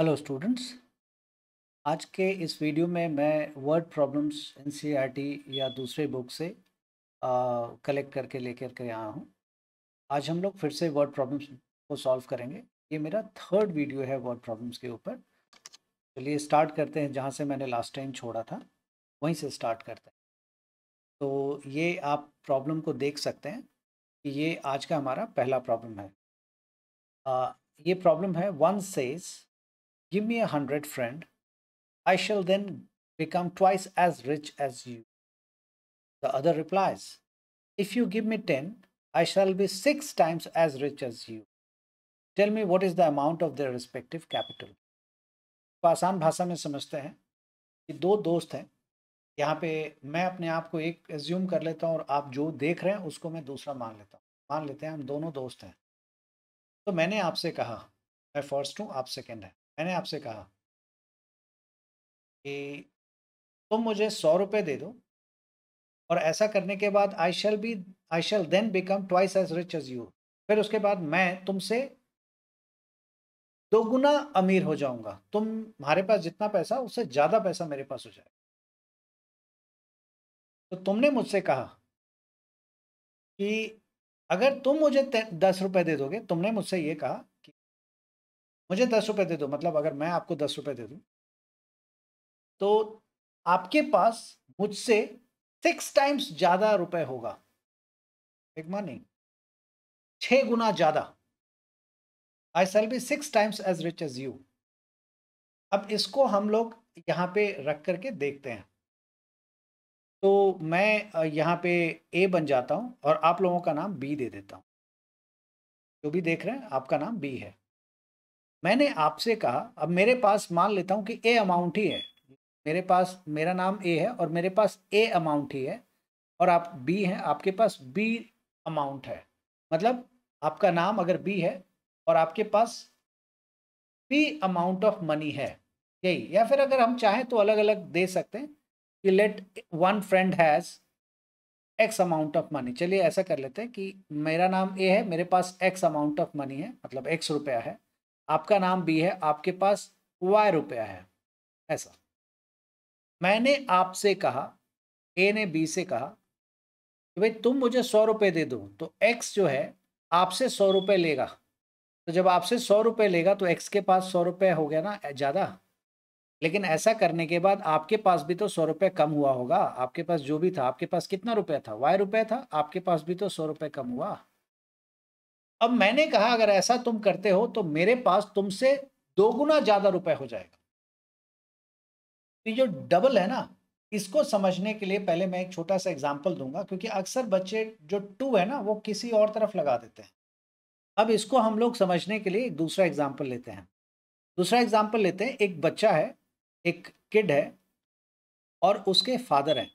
Hello students आज के इस वीडियो में मैं वर्ड प्रॉब्लम्स एन या दूसरे बुक से कलेक्ट करके लेकर के आया हूँ आज हम लोग फिर से वर्ड प्रॉब्लम्स को सॉल्व करेंगे ये मेरा थर्ड वीडियो है वर्ड प्रॉब्लम्स के ऊपर चलिए स्टार्ट करते हैं जहाँ से मैंने लास्ट टाइम छोड़ा था वहीं से स्टार्ट करते हैं तो ये आप प्रॉब्लम को देख सकते हैं कि ये आज का हमारा पहला प्रॉब्लम है आ, ये प्रॉब्लम है one says Give me a hundred, friend. I shall then become twice as rich as you. The other replies, If you give me ten, I shall be six times as rich as you. Tell me what is the amount of their respective capital तो आसान भाषा में समझते हैं कि दो दोस्त हैं यहाँ पे मैं अपने आप को एक एज्यूम कर लेता हूँ और आप जो देख रहे हैं उसको मैं दूसरा मान लेता हूँ मान लेते हैं हम दोनों दोस्त हैं तो मैंने आपसे कहा मैं फर्स्ट हूँ आप सेकेंड हैं मैंने आपसे कहा कि तुम मुझे सौ रुपये दे दो और ऐसा करने के बाद I shall be I shall then become twice as rich as you फिर उसके बाद मैं तुमसे दोगुना अमीर हो जाऊंगा तुम हमारे पास जितना पैसा उससे ज़्यादा पैसा मेरे पास हो जाएगा तो तुमने मुझसे कहा कि अगर तुम मुझे दस रुपए दे दोगे तुमने मुझसे ये कहा मुझे दस रुपये दे दो मतलब अगर मैं आपको दस रुपये दे दूँ तो आपके पास मुझसे सिक्स टाइम्स ज़्यादा रुपए होगा मान नहीं छः गुना ज़्यादा I shall be six times as rich as you अब इसको हम लोग यहाँ पे रख करके देखते हैं तो मैं यहाँ पे ए बन जाता हूँ और आप लोगों का नाम बी दे देता हूँ जो भी देख रहे हैं आपका नाम बी है मैंने आपसे कहा अब मेरे पास मान लेता हूँ कि ए अमाउंट ही है मेरे पास मेरा नाम ए है और मेरे पास ए अमाउंट ही है और आप बी हैं आपके पास बी अमाउंट है मतलब आपका नाम अगर बी है और आपके पास बी अमाउंट ऑफ मनी है यही या फिर अगर हम चाहें तो अलग अलग दे सकते हैं कि let one friend has X amount of money चलिए ऐसा कर लेते हैं कि मेरा नाम ए है मेरे पास एक्स अमाउंट ऑफ मनी है मतलब एक्स रुपया है आपका नाम बी है आपके पास वाई रुपया है ऐसा मैंने आपसे कहा ए ने बी से कहा कि भाई तुम मुझे सौ रुपये दे दो तो एक्स जो है आपसे सौ रुपये लेगा तो जब आपसे सौ रुपये लेगा तो एक्स के पास सौ रुपये हो गया ना ज़्यादा लेकिन ऐसा करने के बाद आपके पास भी तो सौ रुपये कम हुआ होगा आपके पास जो भी था आपके पास कितना रुपया था वाई रुपये था आपके पास भी तो सौ रुपये कम हुआ अब मैंने कहा अगर ऐसा तुम करते हो तो मेरे पास तुमसे दोगुना ज्यादा रुपए हो जाएगा तो जो डबल है ना इसको समझने के लिए पहले मैं एक छोटा सा एग्जाम्पल दूंगा क्योंकि अक्सर बच्चे जो टू है ना वो किसी और तरफ लगा देते हैं अब इसको हम लोग समझने के लिए दूसरा एग्जाम्पल लेते हैं दूसरा एग्जाम्पल लेते हैं एक बच्चा है एक किड है और उसके फादर हैं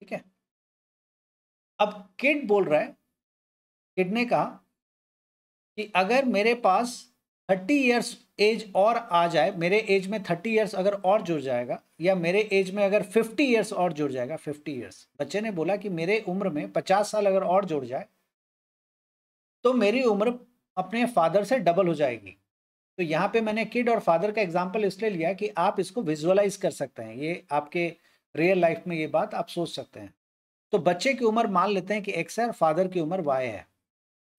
ठीक है अब किड बोल रहा है किडने का कि अगर मेरे पास थर्टी ईयर्स एज और आ जाए मेरे एज में थर्टी ईयर्स अगर और जुड़ जाएगा या मेरे एज में अगर फिफ्टी ईयर्स और जुड़ जाएगा फिफ्टी ईयर्स बच्चे ने बोला कि मेरे उम्र में पचास साल अगर और जुड़ जाए तो मेरी उम्र अपने फादर से डबल हो जाएगी तो यहाँ पे मैंने किड और फादर का एग्जाम्पल इसलिए लिया कि आप इसको विजुअलाइज कर सकते हैं ये आपके रियल लाइफ में ये बात आप सोच सकते हैं तो बच्चे की उम्र मान लेते हैं कि एक्स है और फादर की उम्र वाई है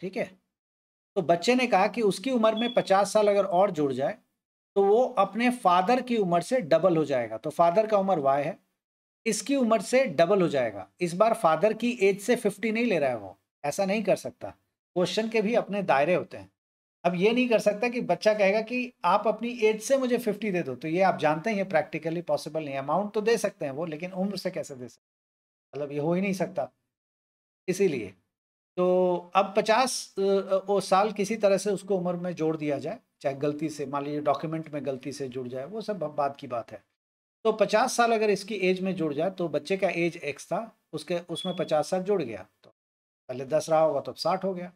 ठीक है तो बच्चे ने कहा कि उसकी उम्र में पचास साल अगर और जुड़ जाए तो वो अपने फादर की उम्र से डबल हो जाएगा तो फादर का उम्र वाई है इसकी उम्र से डबल हो जाएगा इस बार फादर की एज से फिफ्टी नहीं ले रहा है वो ऐसा नहीं कर सकता क्वेश्चन के भी अपने दायरे होते हैं अब ये नहीं कर सकता कि बच्चा कहेगा कि आप अपनी एज से मुझे फिफ्टी दे दो तो ये आप जानते हैं ये प्रैक्टिकली पॉसिबल नहीं अमाउंट तो दे सकते हैं वो लेकिन उम्र से कैसे दे सकते मतलब ये हो ही नहीं सकता इसीलिए तो अब पचास वो साल किसी तरह से उसको उम्र में जोड़ दिया जाए चाहे गलती से मान लीजिए डॉक्यूमेंट में गलती से जुड़ जाए वो सब बात की बात है तो पचास साल अगर इसकी एज में जुड़ जाए तो बच्चे का एज एक्स था उसके उसमें पचास साल जुड़ गया तो पहले दस रहा होगा तो साठ हो गया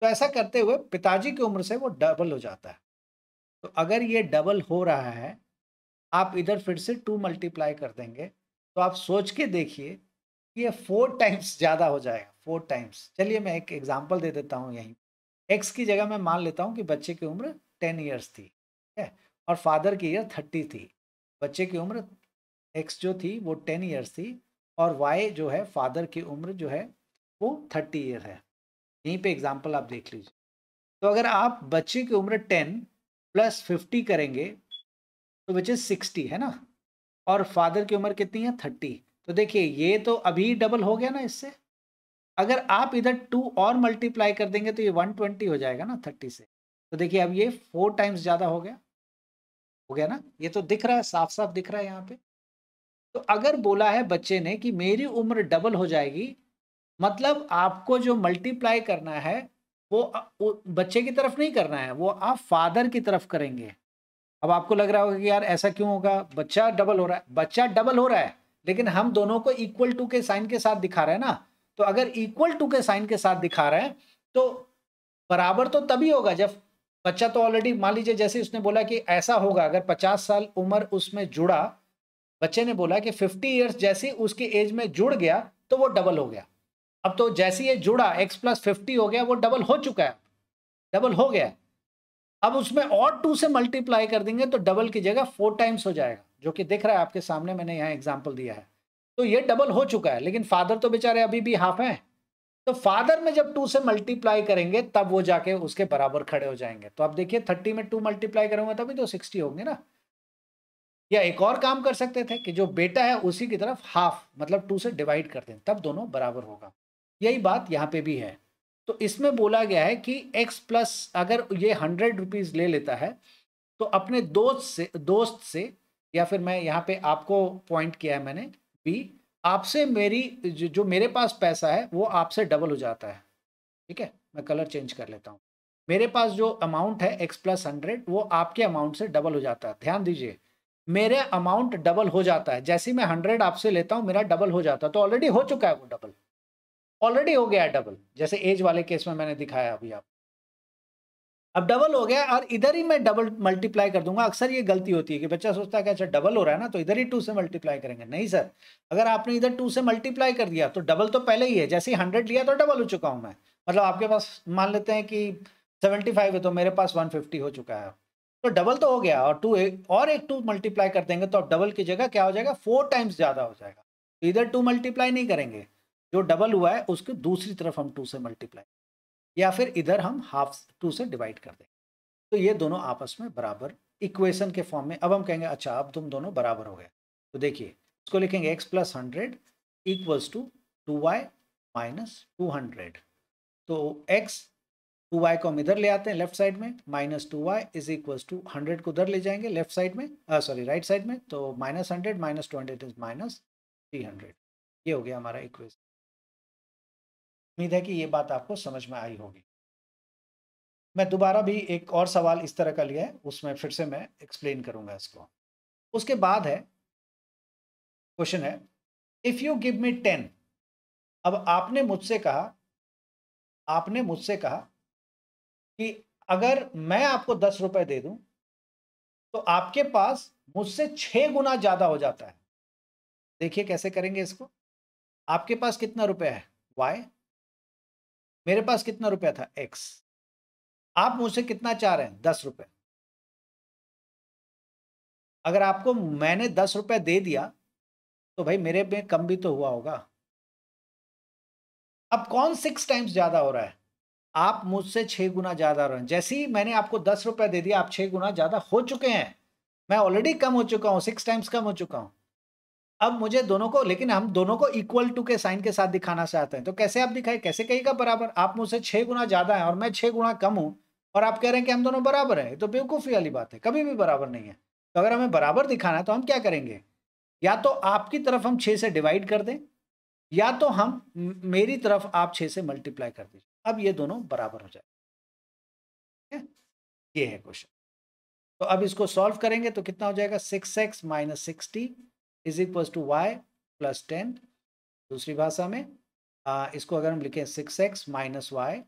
तो ऐसा करते हुए पिताजी की उम्र से वो डबल हो जाता है तो अगर ये डबल हो रहा है आप इधर फिर से टू मल्टीप्लाई कर देंगे तो आप सोच के देखिए ये फोर टाइम्स ज़्यादा हो जाएगा फोर टाइम्स चलिए मैं एक एग्जाम्पल दे देता हूँ यहीं एक्स की जगह मैं मान लेता हूँ कि बच्चे की उम्र टेन ईयर्स थी ठीक है और फादर की ईयर थर्टी थी बच्चे की उम्र एक्स जो थी वो टेन ईयर्स थी और वाई जो है फादर की उम्र जो है वो थर्टी ईयर है यहीं पे एग्जाम्पल आप देख लीजिए तो अगर आप बच्चे की उम्र टेन प्लस फिफ्टी करेंगे तो बच्चे सिक्सटी है ना और फादर की उम्र कितनी है थर्टी तो देखिए ये तो अभी डबल हो गया ना इससे अगर आप इधर टू और मल्टीप्लाई कर देंगे तो ये वन ट्वेंटी हो जाएगा ना थर्टी से तो देखिए अब ये फोर टाइम्स ज़्यादा हो गया हो गया ना ये तो दिख रहा है साफ साफ दिख रहा है यहाँ पे तो अगर बोला है बच्चे ने कि मेरी उम्र डबल हो जाएगी मतलब आपको जो मल्टीप्लाई करना है वो, बच्चे की तरफ नहीं करना है वो आप फादर की तरफ करेंगे अब आपको लग रहा होगा कि यार ऐसा क्यों होगा बच्चा डबल हो रहा है बच्चा डबल हो रहा है लेकिन हम दोनों को इक्वल टू के साइन के साथ दिखा रहे हैं ना तो अगर इक्वल टू के साइन के साथ दिखा रहे हैं तो बराबर तो तभी होगा जब बच्चा तो ऑलरेडी मान लीजिए जैसे उसने बोला कि ऐसा होगा अगर पचास साल उम्र उसमें जुड़ा बच्चे ने बोला कि फिफ्टी ईयर्स जैसी उसकी एज में जुड़ गया तो वो डबल हो गया अब तो जैसे ये जुड़ा एक्स प्लस फिफ्टी हो गया वो डबल हो चुका है डबल हो गया अब उसमें और टू से मल्टीप्लाई कर देंगे तो डबल की जगह फोर टाइम्स हो जाएगा जो कि दिख रहा है आपके सामने मैंने यहाँ एग्जाम्पल दिया है तो ये डबल हो चुका है लेकिन फादर तो बेचारे अभी भी हाफ हैं तो फादर में जब टू से मल्टीप्लाई करेंगे तब वो जाके उसके बराबर खड़े हो जाएंगे तो आप देखिए थर्टी में टू मल्टीप्लाई करूंगा तभी तो सिक्सटी होंगे ना या एक और काम कर सकते थे कि जो बेटा है उसी की तरफ हाफ मतलब टू से डिवाइड कर दें तब दोनों बराबर होगा यही बात यहाँ पे भी है तो इसमें बोला गया है कि x प्लस अगर ये हंड्रेड रुपीज़ ले लेता है तो अपने दोस्त से दोस्त से या फिर मैं यहाँ पे आपको पॉइंट किया है मैंने बी आपसे मेरी जो, मेरे पास पैसा है वो आपसे डबल हो जाता है ठीक है मैं कलर चेंज कर लेता हूँ मेरे पास जो अमाउंट है एक्स प्लस हंड्रेड वो आपके अमाउंट से डबल हो जाता है ध्यान दीजिए मेरे अमाउंट डबल हो जाता है जैसे मैं हंड्रेड आपसे लेता हूँ मेरा डबल हो जाता है तो ऑलरेडी हो चुका है वो डबल ऑलरेडी हो गया है डबल जैसे एज वाले केस में मैंने दिखाया अभी आप अब डबल हो गया और इधर ही मैं डबल मल्टीप्लाई कर दूंगा अक्सर ये गलती होती है कि बच्चा सोचता है कि अच्छा डबल हो रहा है ना तो इधर ही टू से मल्टीप्लाई करेंगे नहीं सर अगर आपने इधर टू से मल्टीप्लाई कर दिया तो डबल तो पहले ही है जैसे ही हंड्रेड लिया तो डबल हो चुका हूँ मैं मतलब आपके पास मान लेते हैं कि सेवेंटी फाइव है तो मेरे पास वन फिफ्टी हो चुका है तो डबल तो हो गया और टू एक और एक टू मल्टीप्लाई कर देंगे तो अब डबल की जगह क्या हो जाएगा फोर टाइम्स ज़्यादा हो जाएगा तो इधर टू मल्टीप्लाई नहीं करेंगे जो डबल हुआ है उसके दूसरी तरफ हम टू से मल्टीप्लाई या फिर इधर हम हाफ टू से डिवाइड कर दें तो ये दोनों आपस में बराबर इक्वेशन के फॉर्म में अब हम कहेंगे अच्छा अब तुम दोनों बराबर हो गए तो देखिए इसको लिखेंगे X plus hundred equals to two Y minus two hundred तो एक्स टू वाई को हम इधर ले आते हैं लेफ्ट साइड में minus two Y is equals to hundred को उधर ले जाएंगे लेफ्ट साइड में सॉरी राइट साइड में तो minus hundred minus two hundred is minus three hundred ये हो गया हमारा इक्वेशन उम्मीद है कि ये बात आपको समझ में आई होगी मैं दोबारा भी एक और सवाल इस तरह का लिया है उसमें फिर से मैं एक्सप्लेन करूंगा इसको उसके बाद है क्वेश्चन है if you give me ten अब आपने मुझसे कहा आपने मुझसे कहा कि अगर मैं आपको दस रुपए दे दूं तो आपके पास मुझसे छह गुना ज़्यादा हो जाता है देखिए कैसे करेंगे इसको आपके पास कितना रुपया है वाई मेरे पास कितना रुपया था एक्स आप मुझसे कितना चाह रहे हैं दस रुपये अगर आपको मैंने दस रुपये दे दिया तो भाई मेरे में कम भी तो हुआ होगा अब कौन सिक्स टाइम्स ज़्यादा हो रहा है आप मुझसे छः गुना ज़्यादा हो रहे हैं जैसे ही मैंने आपको दस रुपये दे दिया आप छः गुना ज़्यादा हो चुके हैं मैं ऑलरेडी कम हो चुका हूँ सिक्स टाइम्स कम हो चुका हूँ अब मुझे दोनों को लेकिन हम दोनों को इक्वल टू के साइन के साथ दिखाना चाहते हैं तो कैसे आप दिखाए कैसे कहेगा बराबर आप मुझसे छः गुना ज़्यादा है और मैं छः गुना कम हूँ और आप कह रहे हैं कि हम दोनों बराबर है तो बेवकूफ़ी वाली बात है कभी भी बराबर नहीं है तो अगर हमें बराबर दिखाना है तो हम क्या करेंगे या तो आपकी तरफ हम छः से डिवाइड कर दें या तो हम मेरी तरफ आप छः से मल्टीप्लाई कर दीजिए अब ये दोनों बराबर हो जाए ये है क्वेश्चन तो अब इसको सॉल्व करेंगे तो कितना हो जाएगा six X minus sixty is equals to Y plus ten दूसरी भाषा में आ, इसको अगर हम लिखें six X minus Y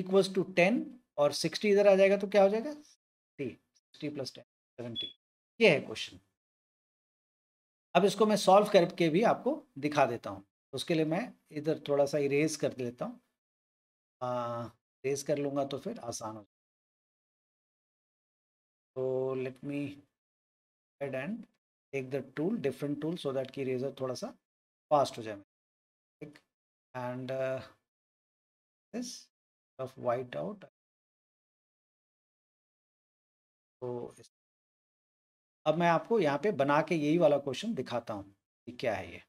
equals to ten और सिक्सटी इधर आ जाएगा तो क्या हो जाएगा sixty sixty plus ten seventy ये है क्वेश्चन अब इसको मैं सॉल्व करके भी आपको दिखा देता हूँ उसके लिए मैं इधर थोड़ा सा इरेज कर लेता हूँ इरेज कर लूँगा तो फिर आसान हो जाएगा तो let me add and take the tool different tool so that की रेजर थोड़ा सा फास्ट हो जाए ठीक and this of white out तो अब मैं आपको यहाँ पे बना के यही वाला क्वेश्चन दिखाता हूँ कि क्या है ये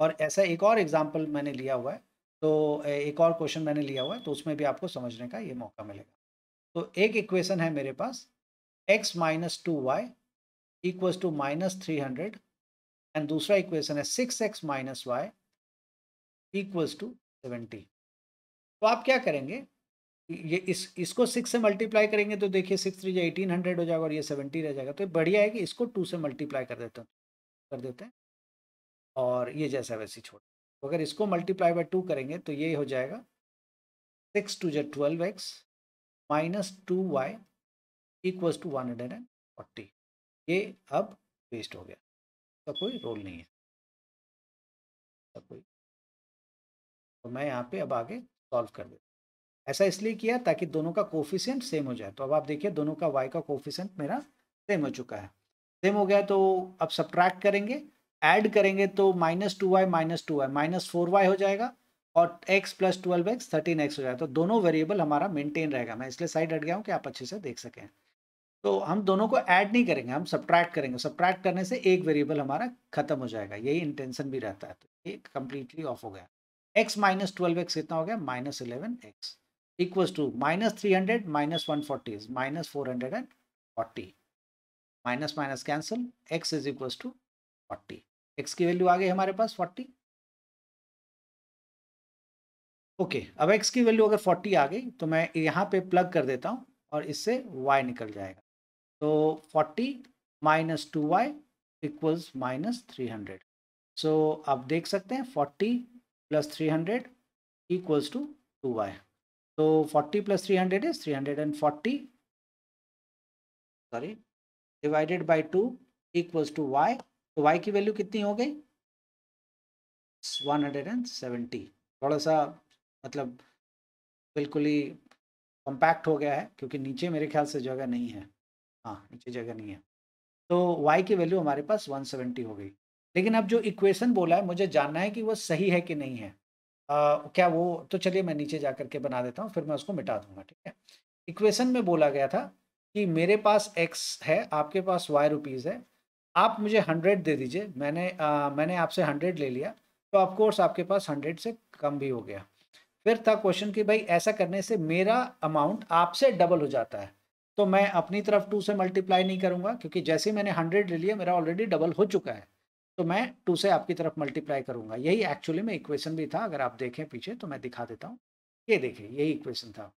और ऐसा एक और एग्जाम्पल मैंने लिया हुआ है तो एक और क्वेश्चन मैंने लिया हुआ है तो उसमें भी आपको समझने का ये मौका मिलेगा तो एक इक्वेशन है मेरे पास x minus two Y equal to minus three hundred and दूसरा इक्वेशन है six X minus Y equals to seventy तो आप क्या करेंगे ये इस इसको सिक्स से मल्टीप्लाई करेंगे तो देखिए सिक्स थ्री जो एटीन हंड्रेड हो जाएगा और ये सेवेंटी रह जाएगा तो बढ़िया है कि इसको टू से मल्टीप्लाई कर देते हैं कर देते हैं और ये जैसा वैसी छोड़ तो अगर इसको मल्टीप्लाई बाई टू करेंगे तो ये हो जाएगा सिक्स टू जो twelve X minus two Y equals to one hundred and forty ये अब वेस्ट हो गया उसका कोई रोल नहीं है कोई तो मैं यहाँ पे अब आगे सॉल्व कर देता ऐसा इसलिए किया ताकि दोनों का कोफिशियंट सेम हो जाए तो अब आप देखिए दोनों का वाई का कोफिशियंट मेरा सेम हो चुका है सेम हो गया तो अब सब्ट्रैक्ट करेंगे ऐड करेंगे तो minus two Y minus two Y minus four Y हो जाएगा और x plus twelve X thirteen X हो जाएगा तो दोनों वेरिएबल हमारा मेंटेन रहेगा मैं इसलिए साइड हट गया हूँ कि आप अच्छे से देख सकें तो हम दोनों को ऐड नहीं करेंगे हम सब्ट्रैक्ट करेंगे सब्ट्रैक्ट करने से एक वेरिएबल हमारा खत्म हो जाएगा यही इंटेंशन भी रहता है तो ये कम्प्लीटली ऑफ हो गया एक्स माइनस ट्वेल्व एक्स कितना हो गया minus eleven X equals to minus three hundred minus one forty is minus four hundred and forty minus minus cancel X is equals to forty X की value आ गई हमारे पास forty okay okay, अब X की value अगर forty आ गई तो मैं यहाँ पे प्लग कर देता हूँ और इससे वाई निकल जाएगा So 40 two Y equals minus three hundred so आप देख सकते हैं forty plus three hundred equals to two Y तो forty plus three hundred is three hundred and forty sorry divided by two equals to Y तो Y की value कितनी हो गई वन हंड्रेड एंड सेवेंटी थोड़ा सा मतलब बिल्कुल ही कॉम्पैक्ट हो गया है क्योंकि नीचे मेरे ख्याल से जगह नहीं है हाँ नीचे जगह नहीं है तो y की वैल्यू हमारे पास 170 हो गई लेकिन अब जो इक्वेशन बोला है मुझे जानना है कि वो सही है कि नहीं है आ, क्या वो तो चलिए मैं नीचे जा करके बना देता हूँ फिर मैं उसको मिटा दूंगा ठीक है इक्वेशन में बोला गया था कि मेरे पास x है आपके पास y रुपीज़ है आप मुझे हंड्रेड दे दीजिए मैंने आ, मैंने आपसे हंड्रेड ले लिया तो ऑफकोर्स आपके पास हंड्रेड से कम भी हो गया फिर था क्वेश्चन कि भाई ऐसा करने से मेरा अमाउंट आपसे डबल हो जाता है तो मैं अपनी तरफ टू से मल्टीप्लाई नहीं करूँगा क्योंकि जैसे मैंने हंड्रेड ले लिया मेरा ऑलरेडी डबल हो चुका है तो मैं टू से आपकी तरफ मल्टीप्लाई करूँगा यही एक्चुअली में इक्वेशन भी था अगर आप देखें पीछे तो मैं दिखा देता हूँ ये देखिए यही इक्वेशन था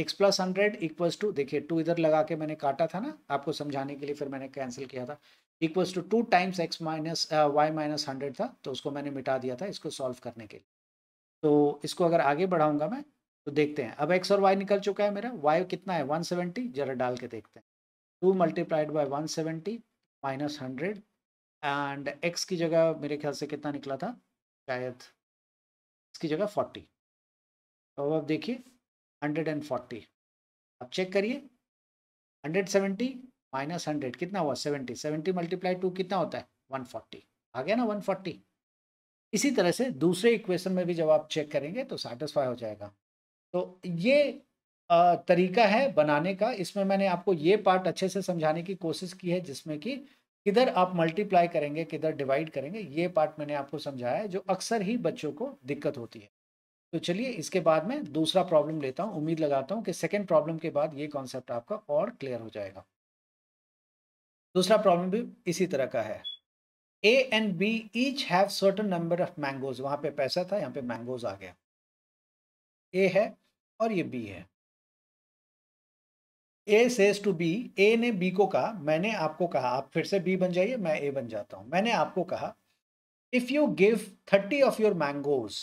X plus hundred equals to देखिए टू इधर लगा के मैंने काटा था ना आपको समझाने के लिए फिर मैंने कैंसिल किया था equals to two times X minus Y minus hundred था तो उसको मैंने मिटा दिया था इसको सॉल्व करने के लिए तो इसको अगर आगे बढ़ाऊंगा मैं तो देखते हैं अब एक्स और वाई निकल चुका है मेरा वाई कितना है वन सेवेंटी जरा डाल के देखते हैं two multiplied by one seventy minus hundred and X की जगह मेरे ख्याल से कितना निकला था शायद इसकी जगह फोर्टी तो अब देखिए हंड्रेड एंड फोर्टी अब चेक करिए हंड्रेड सेवेंटी माइनस हंड्रेड कितना हुआ सेवेंटी सेवेंटी मल्टीप्लाई टू कितना होता है वन फोर्टी आ गया ना वन फोर्टी इसी तरह से दूसरे इक्वेशन में भी जब आप चेक करेंगे तो सेटिस्फाई हो जाएगा तो ये तरीका है बनाने का इसमें मैंने आपको ये पार्ट अच्छे से समझाने की कोशिश की है जिसमें कि किधर आप मल्टीप्लाई करेंगे किधर डिवाइड करेंगे ये पार्ट मैंने आपको समझाया है जो अक्सर ही बच्चों को दिक्कत होती है तो चलिए इसके बाद में दूसरा प्रॉब्लम लेता हूँ उम्मीद लगाता हूँ कि सेकेंड प्रॉब्लम के बाद ये कॉन्सेप्ट आपका और क्लियर हो जाएगा दूसरा प्रॉब्लम भी इसी तरह का है A and B each have certain number of mangoes वहाँ पे पैसा था यहाँ पे मैंगोज आ गया ए है और ये बी है A says to B A ने बी को कहा मैंने आपको कहा आप फिर से बी बन जाइए मैं ए बन जाता हूं मैंने आपको कहा if you give thirty of your mangoes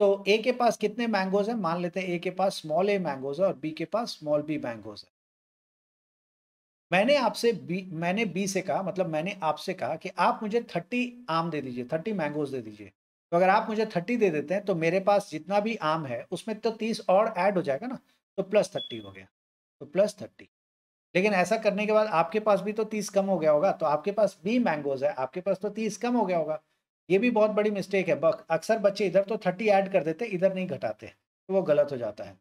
तो ए के पास कितने मैंगोज हैं मान लेते हैं ए के पास स्मॉल ए मैंगोज है और बी के पास स्मॉल बी मैंगोज है मैंने आपसे बी मैंने बी से कहा मतलब मैंने आपसे कहा कि आप मुझे थर्टी आम दे दीजिए थर्टी मैंगोज दे दीजिए तो अगर आप मुझे थर्टी दे देते हैं तो मेरे पास जितना भी आम है उसमें तो तीस और ऐड हो जाएगा ना तो प्लस थर्टी हो गया तो प्लस थर्टी लेकिन ऐसा करने के बाद आपके पास भी तो तीस कम हो गया होगा तो आपके पास भी मैंगोज है आपके पास तो तीस कम हो गया होगा ये भी बहुत बड़ी मिस्टेक है बक अक्सर बच्चे इधर तो थर्टी ऐड कर देते इधर नहीं घटाते तो वो गलत हो जाता है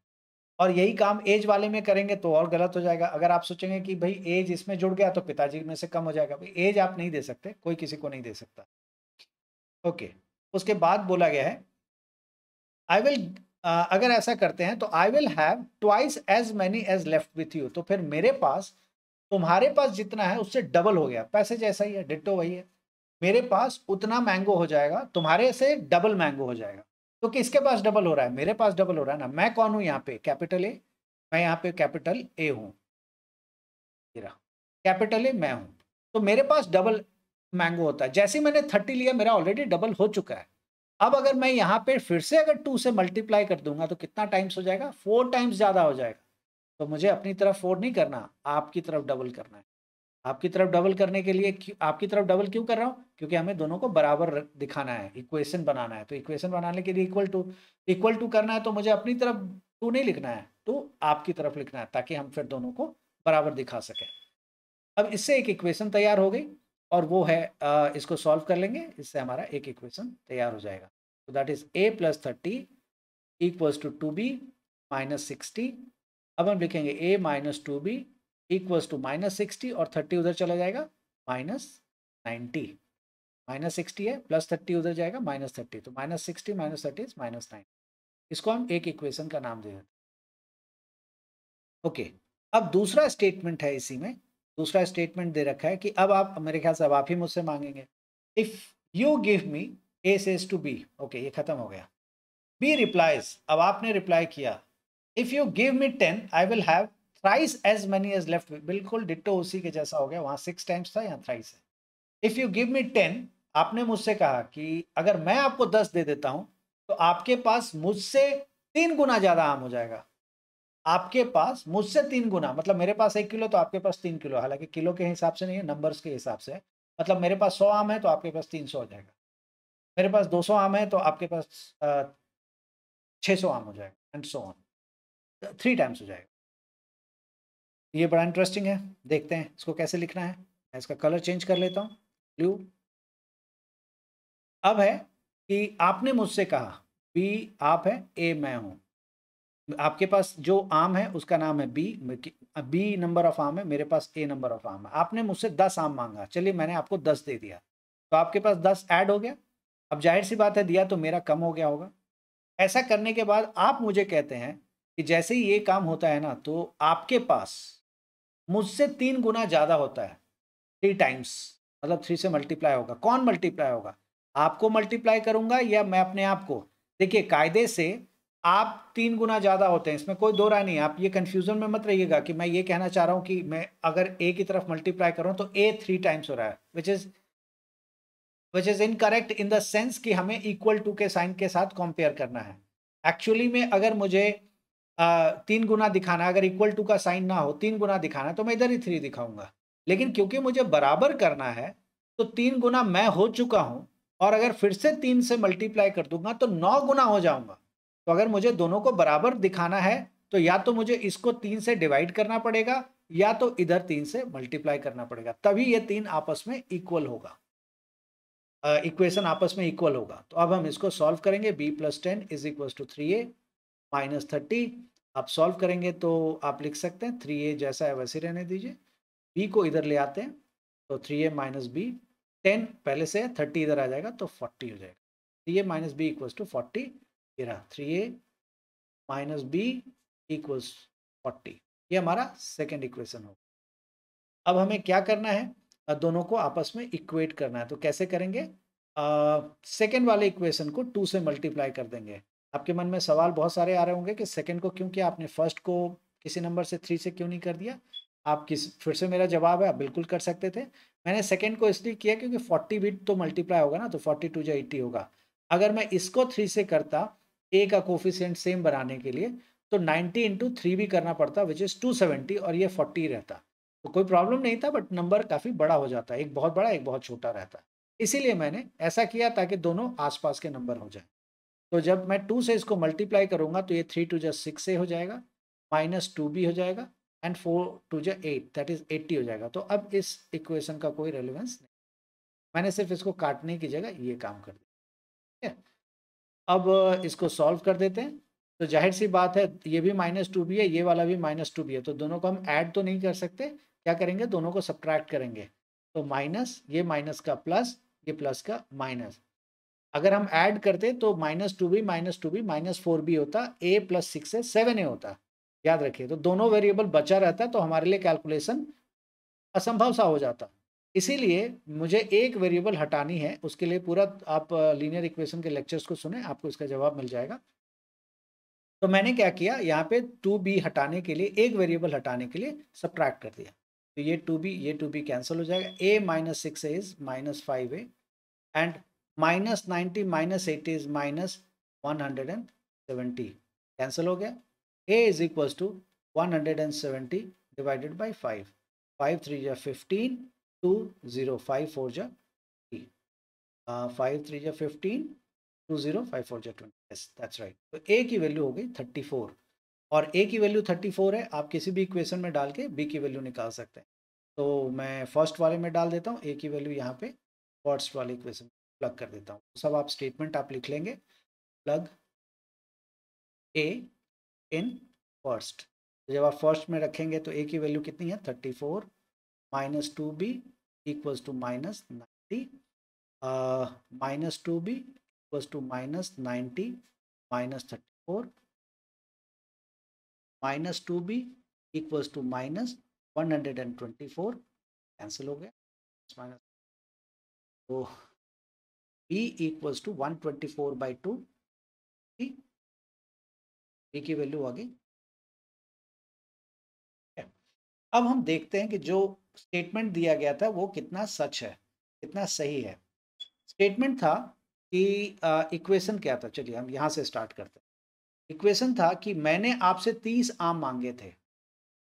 और यही काम एज वाले में करेंगे तो और गलत हो जाएगा अगर आप सोचेंगे कि भाई एज इसमें जुड़ गया तो पिताजी में से कम हो जाएगा भाई एज आप नहीं दे सकते कोई किसी को नहीं दे सकता ओके okay. उसके बाद बोला गया है आई विल अगर ऐसा करते हैं तो I will have twice as many as left with you तो फिर मेरे पास तुम्हारे पास जितना है उससे डबल हो गया पैसे जैसा ही है डिट्टो वही है मेरे पास उतना मैंगो हो जाएगा तुम्हारे से डबल मैंगो हो जाएगा तो किसके पास डबल हो रहा है मेरे पास डबल हो रहा है ना मैं कौन हूँ यहाँ पे कैपिटल ए मैं यहाँ पे कैपिटल ए हूँ कैपिटल ए मैं हूँ तो मेरे पास डबल मैंगो होता है जैसे मैंने थर्टी लिया मेरा ऑलरेडी डबल हो चुका है अब अगर मैं यहाँ पे फिर से अगर टू से मल्टीप्लाई कर दूंगा तो कितना टाइम्स हो जाएगा फोर टाइम्स ज़्यादा हो जाएगा तो मुझे अपनी तरफ फोर नहीं करना आपकी तरफ डबल करना है आपकी तरफ डबल करने के लिए आपकी तरफ डबल क्यों कर रहा हूँ क्योंकि हमें दोनों को बराबर दिखाना है इक्वेशन बनाना है तो इक्वेशन बनाने के लिए इक्वल टू इक्वल टू करना है तो मुझे अपनी तरफ टू नहीं लिखना है टू तो आपकी तरफ लिखना है ताकि हम फिर दोनों को बराबर दिखा सकें अब इससे एक इक्वेशन तैयार हो गई और वो है इसको सॉल्व कर लेंगे इससे हमारा एक इक्वेशन तैयार हो जाएगा तो that is A plus thirty equals to two B minus sixty अब हम लिखेंगे A minus two B equals to minus sixty और थर्टी उधर चला जाएगा माइनस नाइन्टी माइनस सिक्सटी है प्लस थर्टी उधर जाएगा माइनस थर्टी तो minus sixty minus thirty is minus ninety इसको हम एक इक्वेशन का नाम दे देते ओके okay, अब दूसरा स्टेटमेंट है इसी में दूसरा स्टेटमेंट दे रखा है कि अब आप मेरे ख्याल से अब आप ही मुझसे मांगेंगे if you give me A says to B okay ये ख़त्म हो गया बी रिप्लाइज अब आपने रिप्लाई किया if you give me ten I will have thrice as money as left बिल्कुल डिट्टो उसी के जैसा हो गया वहाँ सिक्स टाइम्स था यहाँ थ्राइस है if you give me ten आपने मुझसे कहा कि अगर मैं आपको दस दे देता हूँ तो आपके पास मुझसे तीन गुना ज़्यादा आम हो जाएगा आपके पास मुझसे तीन गुना मतलब मेरे पास एक किलो तो आपके पास तीन किलो हालांकि किलो के हिसाब से नहीं है नंबर्स के हिसाब से मतलब मेरे पास सौ आम है तो आपके पास तीन सौ हो जाएगा मेरे पास दो सौ आम है तो आपके पास छः सौ आम हो जाएगा and so on three times हो जाएगा ये बड़ा इंटरेस्टिंग है देखते हैं इसको कैसे लिखना है मैं इसका कलर चेंज कर लेता हूँ ब्लू अब है कि आपने मुझसे कहा बी आप है ए मैं हूँ आपके पास जो आम है उसका नाम है बी बी नंबर ऑफ आम है मेरे पास ए नंबर ऑफ आम है आपने मुझसे दस आम मांगा चलिए मैंने आपको दस दे दिया तो आपके पास दस ऐड हो गया अब जाहिर सी बात है दिया तो मेरा कम हो गया होगा ऐसा करने के बाद आप मुझे कहते हैं कि जैसे ही ये काम होता है ना तो आपके पास मुझसे तीन गुना ज़्यादा होता है थ्री टाइम्स मतलब थ्री से मल्टीप्लाई होगा कौन मल्टीप्लाई होगा आपको मल्टीप्लाई करूंगा या मैं अपने आप को देखिए कायदे से आप तीन गुना ज़्यादा होते हैं इसमें कोई दो राय नहीं आप ये कन्फ्यूज़न में मत रहिएगा कि मैं ये कहना चाह रहा हूँ कि मैं अगर ए की तरफ मल्टीप्लाई करूँ तो ए थ्री टाइम्स हो रहा है which is which is incorrect in the sense कि हमें इक्वल टू के साइन के साथ कंपेयर करना है एक्चुअली में अगर मुझे आ, तीन गुना दिखाना अगर इक्वल टू का साइन ना हो तीन गुना दिखाना तो मैं इधर ही थ्री दिखाऊंगा लेकिन क्योंकि मुझे बराबर करना है तो तीन गुना मैं हो चुका हूँ और अगर फिर से तीन से मल्टीप्लाई कर दूंगा तो नौ गुना हो जाऊंगा तो अगर मुझे दोनों को बराबर दिखाना है तो या तो मुझे इसको तीन से डिवाइड करना पड़ेगा या तो इधर तीन से मल्टीप्लाई करना पड़ेगा तभी ये तीन आपस में इक्वल होगा इक्वेशन आपस में इक्वल होगा तो अब हम इसको सॉल्व करेंगे B plus ten is equal to three A minus thirty आप सॉल्व करेंगे तो आप लिख सकते हैं थ्री ए जैसा है वैसे रहने दीजिए बी को इधर ले आते हैं तो three A minus B ten पहले से थर्टी इधर आ जाएगा तो फोर्टी हो जाएगा three A minus B equal to forty तेरह three A minus B equals forty ये हमारा सेकेंड इक्वेशन होगा अब हमें क्या करना है दोनों को आपस में इक्वेट करना है तो कैसे करेंगे सेकेंड वाले इक्वेशन को टू से मल्टीप्लाई कर देंगे आपके मन में सवाल बहुत सारे आ रहे होंगे कि सेकेंड को क्यों किया आपने फर्स्ट को किसी नंबर से थ्री से क्यों नहीं कर दिया आप किस फिर से मेरा जवाब है आप बिल्कुल कर सकते थे मैंने सेकेंड को इसलिए किया क्योंकि फोर्टी बिट तो मल्टीप्लाई होगा ना तो फोर्टी टू या होगा अगर मैं इसको थ्री से करता ए का कोफिशियंट सेम बनाने के लिए तो 90 इंटू थ्री भी करना पड़ता विच इज़ 270 और ये 40 रहता तो कोई प्रॉब्लम नहीं था बट नंबर काफ़ी बड़ा हो जाता एक बहुत बड़ा एक बहुत छोटा रहता इसीलिए मैंने ऐसा किया ताकि दोनों आसपास के नंबर हो जाए तो जब मैं टू से इसको मल्टीप्लाई करूंगा तो ये थ्री टू जै सिक्स ए हो जाएगा माइनस टू भी हो जाएगा एंड फोर टू जै एट दैट इज़ एट्टी हो जाएगा तो अब इस इक्वेशन का कोई रेलिवेंस नहीं मैंने सिर्फ इसको काटने की जगह ये काम कर दिया ठीक है अब इसको सॉल्व कर देते हैं तो जाहिर सी बात है ये भी माइनस टू भी है ये वाला भी माइनस टू भी है तो दोनों को हम ऐड तो नहीं कर सकते क्या करेंगे दोनों को सब्ट्रैक्ट करेंगे तो माइनस ये माइनस का प्लस ये प्लस का माइनस अगर हम ऐड करते तो माइनस टू भी माइनस टू भी माइनस फोर भी होता ए प्लस सिक्स है सेवन ए होता याद रखिए तो दोनों वेरिएबल बचा रहता तो हमारे लिए कैलकुलेशन असंभव सा हो जाता इसीलिए मुझे एक वेरिएबल हटानी है उसके लिए पूरा आप लीनियर इक्वेशन के लेक्चर्स को सुने आपको इसका जवाब मिल जाएगा तो मैंने क्या किया यहाँ पे टू बी हटाने के लिए एक वेरिएबल हटाने के लिए सब्ट्रैक्ट कर दिया तो ये टू बी ये टू बी कैंसिल हो जाएगा a minus six a is minus five a and minus ninety minus eight is minus one hundred and seventy cancel हो गया a is equal to one hundred and seventy divided by five five three या fifteen two zero five four जा three five three जा fifteen two zero five four जा twenty right तो a की value हो गई थर्टी फोर और ए की वैल्यू थर्टी फोर है आप किसी भी इक्वेशन में डाल के बी की वैल्यू निकाल सकते हैं तो मैं फर्स्ट वाले में डाल देता हूँ ए की वैल्यू यहाँ पे फर्स्ट वाले इक्वेशन प्लग कर देता हूँ तो सब आप स्टेटमेंट आप लिख लेंगे प्लग ए इन फर्स्ट जब आप फर्स्ट में रखेंगे तो ए की वैल्यू कितनी है thirty four minus 2b equals to minus 90 uh, minus 2b equals to minus 90 minus 34 minus 2b equals to minus 124 cancel minus so b equals to 124 by 2 b की value आ अब हम देखते हैं कि जो स्टेटमेंट दिया गया था वो कितना सच है कितना सही है स्टेटमेंट था कि इक्वेशन क्या था चलिए हम यहाँ से स्टार्ट करते हैं इक्वेशन था कि मैंने आपसे तीस आम मांगे थे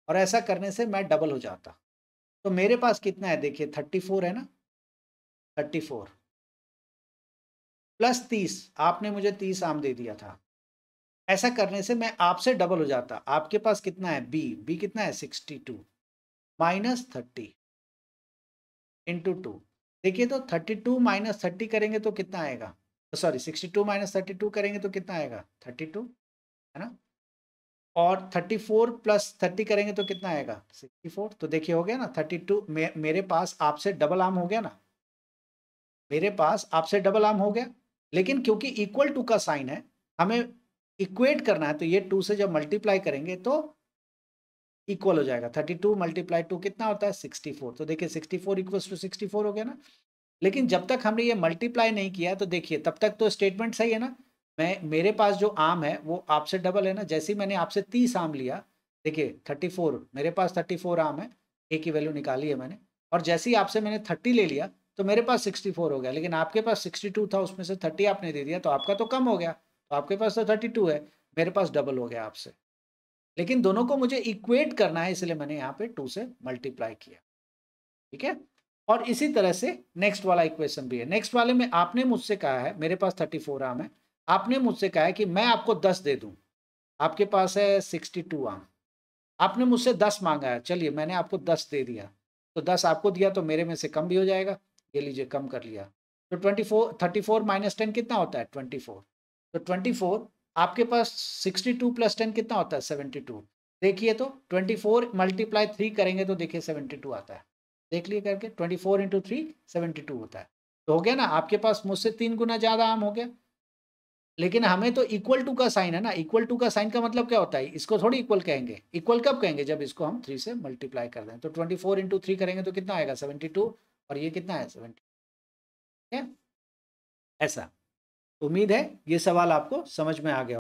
और ऐसा करने से मैं डबल हो जाता तो मेरे पास कितना है देखिए थर्टी फोर है ना थर्टी फोर प्लस तीस आपने मुझे तीस आम दे दिया था ऐसा करने से मैं आपसे डबल हो जाता आपके पास कितना है बी बी कितना है sixty two minus thirty into two देखिए तो थर्टी टू माइनस थर्टी करेंगे तो कितना आएगा sorry sixty two minus thirty two करेंगे तो कितना आएगा थर्टी टू है ना और थर्टी फोर प्लस थर्टी करेंगे तो कितना आएगा सिक्सटी फोर तो देखिए हो गया ना थर्टी टू मे, मेरे पास आपसे डबल आर्म हो गया ना मेरे पास आपसे डबल आर्म हो गया लेकिन क्योंकि इक्वल टू का साइन है हमें इक्वेट करना है तो ये टू से जब मल्टीप्लाई करेंगे तो इक्वल हो जाएगा थर्टी टू मल्टीप्लाई टू कितना होता है सिक्सटी फोर तो देखिए sixty four equals to sixty four हो गया ना लेकिन जब तक हमने ये मल्टीप्लाई नहीं किया तो देखिए तब तक तो स्टेटमेंट सही है ना मैं मेरे पास जो आम है वो आपसे डबल है ना जैसे ही मैंने आपसे तीस आम लिया देखिए थर्टी फोर मेरे पास थर्टी फोर आम है ए की वैल्यू निकाली है मैंने और जैसे ही आपसे मैंने थर्टी ले लिया तो मेरे पास सिक्सटी फोर हो गया लेकिन आपके पास सिक्सटी टू था उसमें से थर्टी आपने दे दिया तो आपका तो कम हो गया तो आपके पास तो थर्टी टू है मेरे पास डबल हो गया आपसे लेकिन दोनों को मुझे इक्वेट करना है इसलिए मैंने यहाँ पे टू से मल्टीप्लाई किया ठीक है और इसी तरह से नेक्स्ट वाला इक्वेशन भी है नेक्स्ट वाले में आपने मुझसे कहा है मेरे पास थर्टी फोर आम है आपने मुझसे कहा है कि मैं आपको दस दे दूँ आपके पास है सिक्सटी टू आम आपने मुझसे दस मांगा है चलिए मैंने आपको दस दे दिया तो दस आपको दिया तो मेरे में से कम भी हो जाएगा ये लीजिए कम कर लिया तो twenty four thirty four minus ten कितना होता है ट्वेंटी फोर तो 24 आपके पास 62 प्लस टेन कितना होता है 72 देखिए तो 24 फोर मल्टीप्लाई थ्री करेंगे तो देखिए 72 आता है देख लिए करके 24 फोर इंटू थ्री सेवेंटी होता है तो हो गया ना आपके पास मुझसे तीन गुना ज़्यादा आम हो गया लेकिन हमें तो इक्वल टू का साइन है ना इक्वल टू का साइन का मतलब क्या होता है इसको थोड़ी इक्वल कहेंगे इक्वल कब कहेंगे जब इसको हम थ्री से मल्टीप्लाई कर दें तो ट्वेंटी फोर इंटू थ्री करेंगे तो कितना आएगा सेवेंटी टू और ये कितना है सेवेंटी ठीक है ऐसा उम्मीद है ये सवाल आपको समझ में आ गया